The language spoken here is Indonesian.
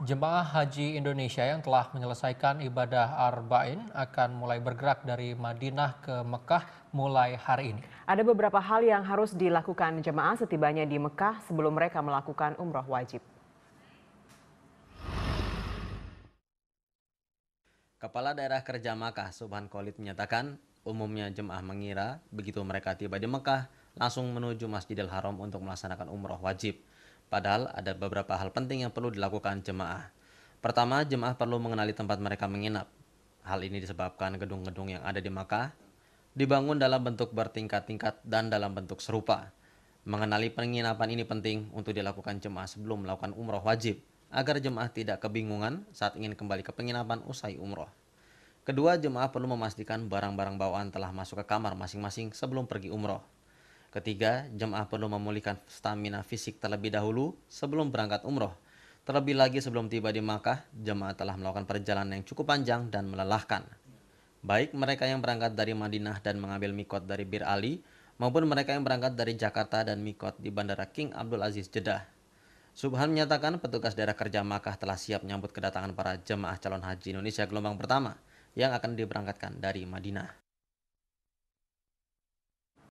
Jemaah Haji Indonesia yang telah menyelesaikan ibadah Arba'in akan mulai bergerak dari Madinah ke Mekah mulai hari ini. Ada beberapa hal yang harus dilakukan jemaah setibanya di Mekah sebelum mereka melakukan umroh wajib. Kepala Daerah Kerja Makkah Subhan Khalid menyatakan, umumnya jemaah mengira begitu mereka tiba di Mekah langsung menuju Masjidil Haram untuk melaksanakan umroh wajib. Padahal ada beberapa hal penting yang perlu dilakukan jemaah. Pertama, jemaah perlu mengenali tempat mereka menginap. Hal ini disebabkan gedung-gedung yang ada di Makkah dibangun dalam bentuk bertingkat-tingkat dan dalam bentuk serupa. Mengenali penginapan ini penting untuk dilakukan jemaah sebelum melakukan umroh wajib, agar jemaah tidak kebingungan saat ingin kembali ke penginapan usai umroh. Kedua, jemaah perlu memastikan barang-barang bawaan telah masuk ke kamar masing-masing sebelum pergi umroh. Ketiga, jemaah perlu memulihkan stamina fisik terlebih dahulu sebelum berangkat umroh. Terlebih lagi sebelum tiba di Makkah, jemaah telah melakukan perjalanan yang cukup panjang dan melelahkan. Baik mereka yang berangkat dari Madinah dan mengambil mikot dari Bir Ali, maupun mereka yang berangkat dari Jakarta dan mikot di Bandara King Abdul Aziz Jeddah. Subhan menyatakan petugas daerah kerja Makkah telah siap menyambut kedatangan para jemaah calon haji Indonesia gelombang pertama yang akan diberangkatkan dari Madinah.